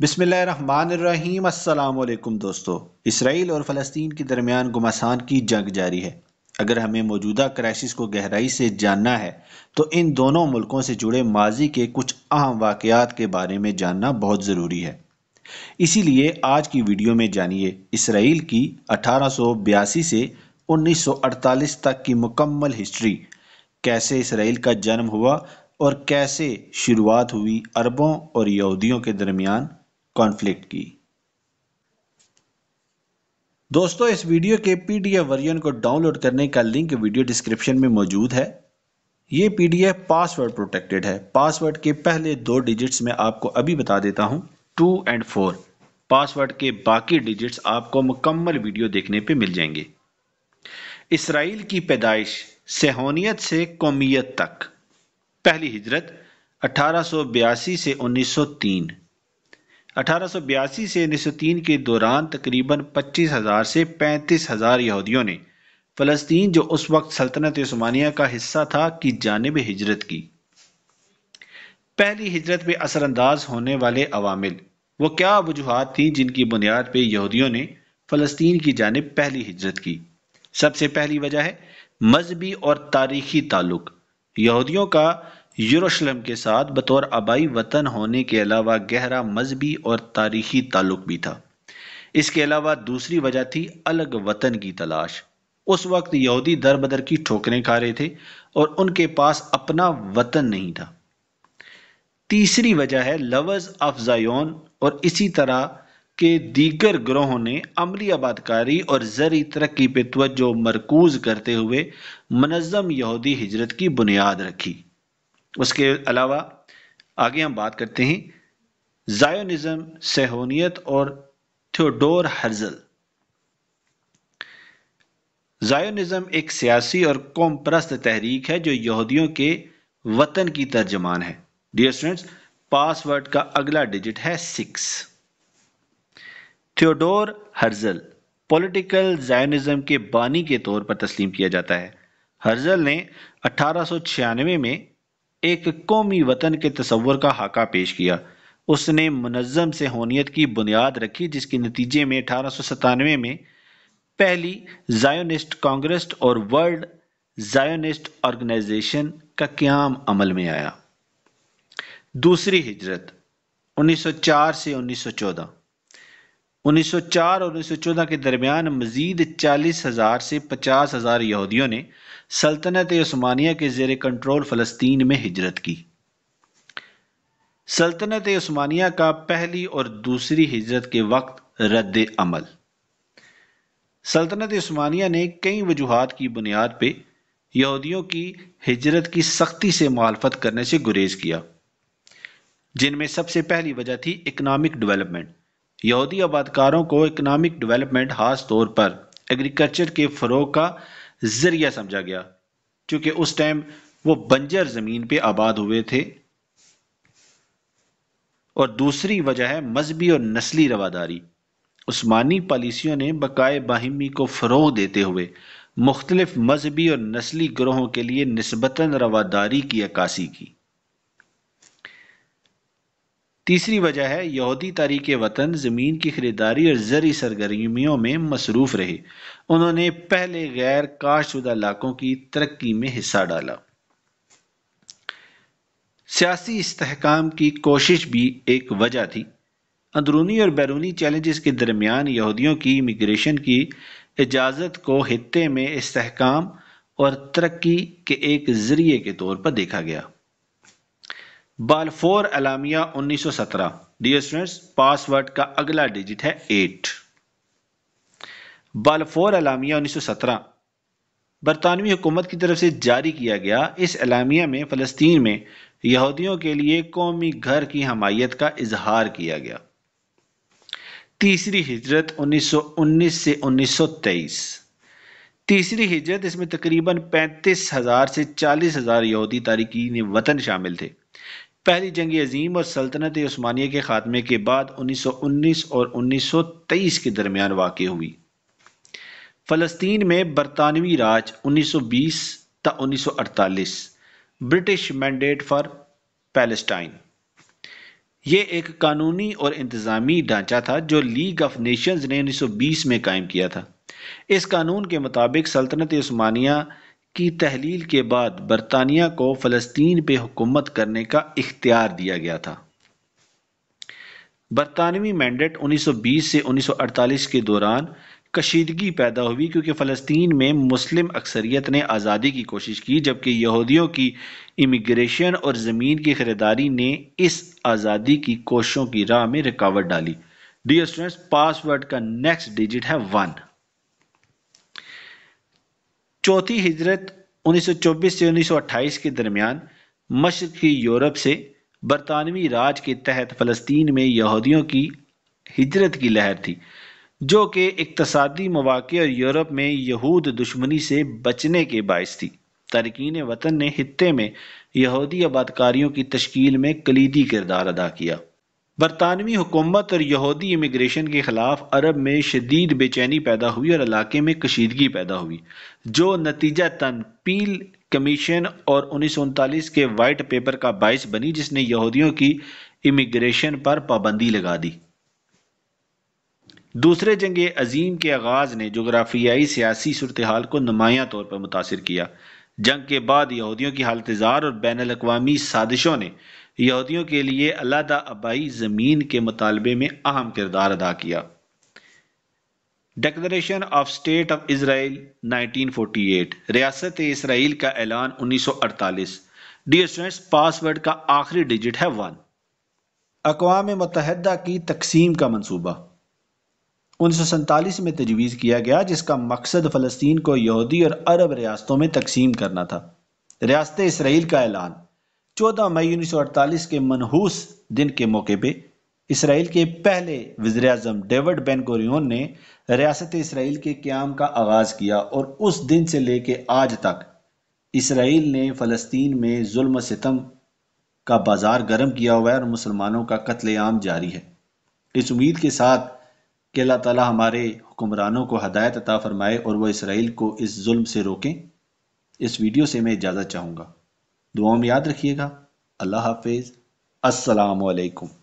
बिसमीम दोस्तों इसराइल और फ़लस्तीन के दरमियान गुमासान की जंग जारी है अगर हमें मौजूदा क्राइसिस को गहराई से जानना है तो इन दोनों मुल्कों से जुड़े माजी के कुछ अहम वाक़ात के बारे में जानना बहुत ज़रूरी है इसीलिए आज की वीडियो में जानिए इसराइल की बयासी से अड़तालीस तक की मुकम्मल हिस्ट्री कैसे इसराइल का जन्म हुआ और कैसे शुरुआत हुई अरबों और यहूदियों के दरमियान कॉन्फ्लिक्ट की दोस्तों इस वीडियो के पीडीएफ वर्जन को डाउनलोड करने का लिंक वीडियो डिस्क्रिप्शन में मौजूद है ये पीडीएफ पासवर्ड प्रोटेक्टेड है पासवर्ड के पहले दो डिजिट्स में आपको अभी बता देता हूं टू एंड फोर पासवर्ड के बाकी डिजिट्स आपको मुकम्मल वीडियो देखने पे मिल जाएंगे इसराइल की पैदाइश सेहोनियत से कौमियत तक पहली हिजरत अठारह से उन्नीस 1882 से उन्नीस के दौरान तकरीबन 25,000 से 35,000 यहूदियों ने फ़लस्तीन जो उस वक्त सल्तनत स्मानिया का हिस्सा था की जानब हिजरत की पहली हिजरत पे असरअंदाज होने वाले अवामिल वो क्या वजूहत थी जिनकी बुनियाद पे यहूदियों ने फ़लस्तीन की जानब पहली हिजरत की सबसे पहली वजह है मजहबी और तारीखी ताल्लुक यहूदियों का यरूशलेम के साथ बतौर आबाई वतन होने के अलावा गहरा मजहबी और तारीखी ताल्लुक भी था इसके अलावा दूसरी वजह थी अलग वतन की तलाश उस वक्त यहूदी दर बदर की ठोकरें खा रहे थे और उनके पास अपना वतन नहीं था तीसरी वजह है लवज ऑफ जायोन और इसी तरह के दीगर ग्रोहों ने अमली आबादकारी और जरी तरक्की पे तवज्जो मरकूज करते हुए मनज़म यहूदी हिजरत की बुनियाद रखी उसके अलावा आगे हम बात करते हैं जायोनिज्म सेहोनियत और थियोडोर हर्जल जायोनिज्म एक सियासी और कौम परस्त तहरीक है जो यहूदियों के वतन की तर्जमान है डियर स्टूडेंट्स पासवर्ड का अगला डिजिट है six Theodor Herzl political Zionism के बानी के तौर पर तस्लीम किया जाता है हर्जल ने अठारह में एक कौमी वतन के तस्वर का हाका पेश किया उसने मनज़म से होनीत की बुनियाद रखी जिसके नतीजे में अठारह सौ सतानवे में पहली जायोनिस्ट कांग्रेस और वर्ल्ड जायोनिस्ट ऑर्गेनाइजेशन का क्याम अमल में आया दूसरी हिजरत 1904 से 1914 1904 और 1914 के दरमियान मजीद चालीस हज़ार से पचास हज़ार यहूदियों ने सल्तनत स्मानिया के जेर कंट्रोल फ़लस्तीन में हिजरत की सल्तनत स्मानिया का पहली और दूसरी हिजरत के वक्त रद्द अमल सल्तनत स्मानिया ने कई वजूहत की बुनियाद पर यहूदियों की हिजरत की सख्ती से मुहालफत करने से गुरेज किया जिनमें सबसे पहली वजह थी इकनॉमिक डेवलपमेंट यहूदी आबादकारों को इकनॉमिक डेवलपमेंट खास तौर पर एग्रीकल्चर के फ़रोग का ज़रिया समझा गया क्योंकि उस टाइम वो बंजर ज़मीन पे आबाद हुए थे और दूसरी वजह है मजहबी और नस्ली रवादारी उस्मानी पॉलिसियों ने बकाए बाहिमी को फ़रोग देते हुए मुख्तलिफ मजहबी और नस्ली ग्रोहों के लिए नस्बता रवादारी की अक्सी की तीसरी वजह है यहूदी तारीख वतन ज़मीन की खरीदारी और ज़री सरगर्मियों में मसरूफ़ रहे उन्होंने पहले गैर काशुदा इलाकों की तरक्की में हिस्सा डाला सियासी इसकाम की कोशिश भी एक वजह थी अंदरूनी और बैरूनी चैलेंजेस के दरमियान यहूदियों की इमिग्रेशन की इजाज़त को खत्े में इसकाम और तरक्की के एक ज़रिए के तौर पर देखा गया बालफोर अलामिया 1917 डियर स्टूडेंट्स पासवर्ड का अगला डिजिट है एट बालफोर अलामिया 1917 बरतानवी हुकूमत की तरफ से जारी किया गया इस अलामिया में फ़लस्तीन में यहूदियों के लिए कौमी घर की हमायत का इजहार किया गया तीसरी हिजरत 1919 से 1923 तीसरी हिजरत इसमें तकरीबन पैंतीस हज़ार से चालीस हज़ार यहूदी तारकिन वतन शामिल थे पहली जंग अजीम और सल्तनत स्मानिया के खात्मे के बाद 1919 और 1923 के दरमियान वाक़ हुई फ़लस्तीन में बरतानवी राज 1920 ता 1948 ब्रिटिश मैंडेट फॉर पैलेस्टाइन ये एक कानूनी और इंतज़ामी ढांचा था जो लीग ऑफ नेशंस ने 1920 में कायम किया था इस कानून के मुताबिक सल्तनत स्मानिया की तहलील के बाद बरतानिया को फ़लस्तीन पे हुकूमत करने का इख्तियार दिया गया था बरतानवी मैंडेट 1920 से 1948 के दौरान कशीदगी पैदा हुई क्योंकि फ़लस्तीन में मुस्लिम अक्सरियत ने आज़ादी की कोशिश की जबकि यहूदियों की इमिग्रेशन और ज़मीन की खरीदारी ने इस आज़ादी की कोशिशों की राह में रुकावट डाली डियर स्टूडेंट्स पासवर्ड का नेक्स्ट डिजिट है वन चौथी हिजरत 1924 से 1928 के दरमियान मशरकी यूरोप से बरतानवी राज के तहत फ़लस्तीन में यहूदियों की हिजरत की लहर थी जो कि इकतसादी मौाक़े और यूरोप में यहूद दुश्मनी से बचने के बायस थी तरकिन वतन ने खत्े में यहूदी आबादकारियों की तश्कील में कलीदी किरदार अदा किया बरतानवी हुकूमत और यहूदी इमिग्रेशन के खिलाफ अरब में शदीद बेचैनी पैदा हुई और इलाके में कशीदगी पैदा हुई जो नतीजा तन पील कमीशन और उन्नीस के वाइट पेपर का बायस बनी जिसने यहूदियों की इमिग्रेशन पर पाबंदी लगा दी दूसरे जंग अजीम के आगाज़ ने जोग्राफियाई सियासी सूरत हाल को नुमाया तौर पर मुतासर किया जंग के बाद यहूदियों की हालतजार और बैन अवी साजिशों ने यहूदियों के लिए अलादा आबाई ज़मीन के मुतालबे में अहम किरदार अदा किया declaration of state of Israel 1948 रियासत इसराइल का ऐलान 1948 डी स्टूडेंट्स पासवर्ड का आखिरी डिजिट है वन अकवा मतहदा की तकसीम का मनसूबा उन्नीस में तजवीज़ किया गया जिसका मकसद फ़लस्तीन को यहूदी और अरब रियासतों में तकसीम करना था रियासत इसराइल का ऐलान 14 मई 1948 के मनहूस दिन के मौके पर इसराइल के पहले वजर अजम डेविड बेन ने रियासत इसराइल के क्याम का आगाज़ किया और उस दिन से लेकर आज तक इसराइल ने फ़लस्तीन में म सितम का बाज़ार गर्म किया हुआ है और मुसलमानों का कत्लेआम जारी है इस उम्मीद के साथ कि अल्लाह ताला हमारे हुक्मरानों को हदायत अता फरमाए और वह इसराइल को इस जुल्म से रोकें इस वीडियो से मैं इजाज़त चाहूँगा दुआओं में याद रखिएगा अल्लाह हाफिज़ असलकम